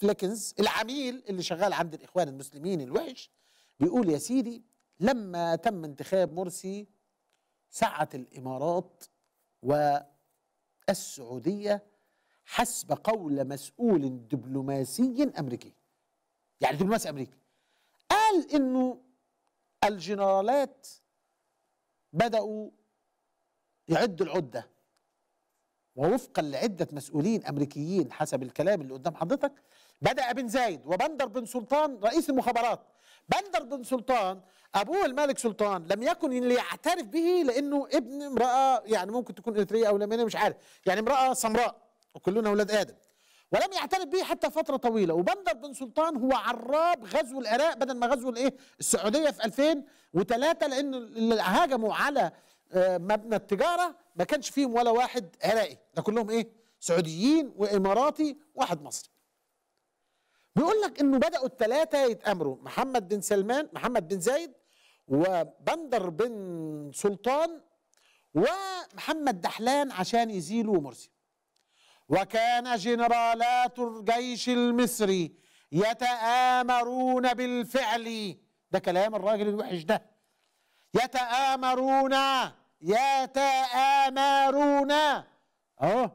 فليكنز العميل اللي شغال عند الاخوان المسلمين الوحش بيقول يا سيدي لما تم انتخاب مرسي سعت الامارات والسعوديه حسب قول مسؤول دبلوماسي امريكي يعني دبلوماسي امريكي قال انه الجنرالات بداوا يعدوا العده ووفقا لعده مسؤولين امريكيين حسب الكلام اللي قدام حضرتك بدأ بن زايد وبندر بن سلطان رئيس المخابرات بندر بن سلطان أبوه الملك سلطان لم يكن ليعترف به لأنه ابن امرأة يعني ممكن تكون إريترية أو لبنانية مش عارف يعني امرأة سمراء وكلنا أولاد آدم ولم يعترف به حتى فترة طويلة وبندر بن سلطان هو عراب غزو العراق بدل ما غزو الايه السعودية في 2003 لأن اللي هاجموا على آه، مبنى التجارة ما كانش فيهم ولا واحد عراقي ده كلهم ايه سعوديين وإماراتي واحد مصري بيقول لك انه بداوا الثلاثه يتامروا محمد بن سلمان محمد بن زايد وبندر بن سلطان ومحمد دحلان عشان يزيلوا مرسي وكان جنرالات الجيش المصري يتآمرون بالفعل ده كلام الراجل الوحش ده يتآمرون يتآمرون اهو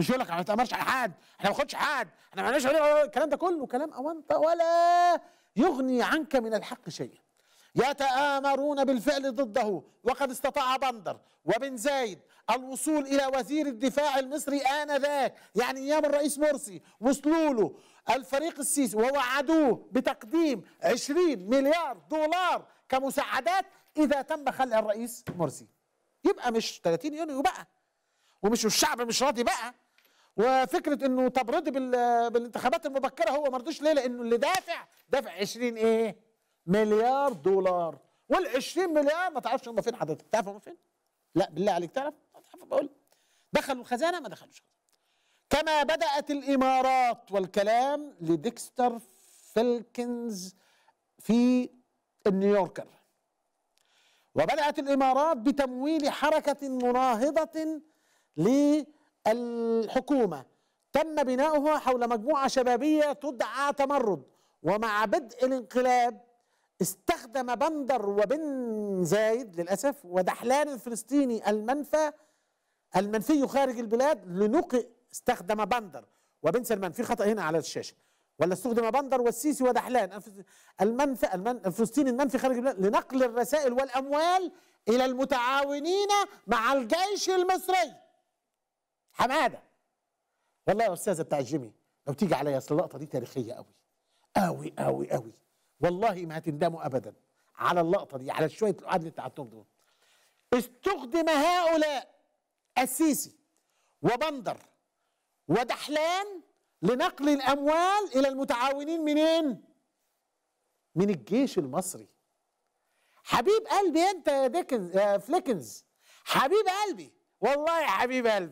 مش يقول لك احنا ما بنتامرش على حد احنا ما بناخدش حد احنا ما بنعملش الكلام ده كله كلام اونطه ولا يغني عنك من الحق شيئا يتآمرون بالفعل ضده وقد استطاع بندر وبن زايد الوصول إلى وزير الدفاع المصري آنذاك يعني أيام الرئيس مرسي وصلوا له الفريق السيسي ووعدوه بتقديم 20 مليار دولار كمساعدات إذا تم خلع الرئيس مرسي يبقى مش 30 يونيو بقى ومش الشعب مش راضي بقى وفكره انه طب رضي بالانتخابات المبكره هو ما رضيش ليه لانه اللي دافع دافع 20 ايه مليار دولار وال20 مليار ما تعرفش هم فين حضرتك تعرف هم فين لا بالله عليك تعرف بقول دخلوا الخزانه ما دخلوش كما بدات الامارات والكلام لديكستر فيلكنز في النيويوركر وبدات الامارات بتمويل حركه مناهضه ل الحكومة تم بناؤها حول مجموعة شبابية تدعى تمرد ومع بدء الانقلاب استخدم بندر وبن زايد للأسف ودحلان الفلسطيني المنفى المنفي خارج البلاد لنقي استخدم بندر وبن سلمان في خطأ هنا على الشاشة ولا استخدم بندر والسيسي ودحلان المنفى المن... الفلسطيني المنفي خارج البلاد لنقل الرسائل والأموال إلى المتعاونين مع الجيش المصري حماده والله يا استاذه بتاع الجيمي لو تيجي عليا اصل اللقطه دي تاريخيه قوي قوي قوي قوي والله ما هتندموا ابدا على اللقطه دي على شويه القعد اللي انتوا قعدتهم دول استخدم هؤلاء السيسي وبندر ودحلان لنقل الاموال الى المتعاونين منين؟ من الجيش المصري حبيب قلبي انت يا ديكنز يا فليكنز حبيب قلبي والله يا حبيب قلبي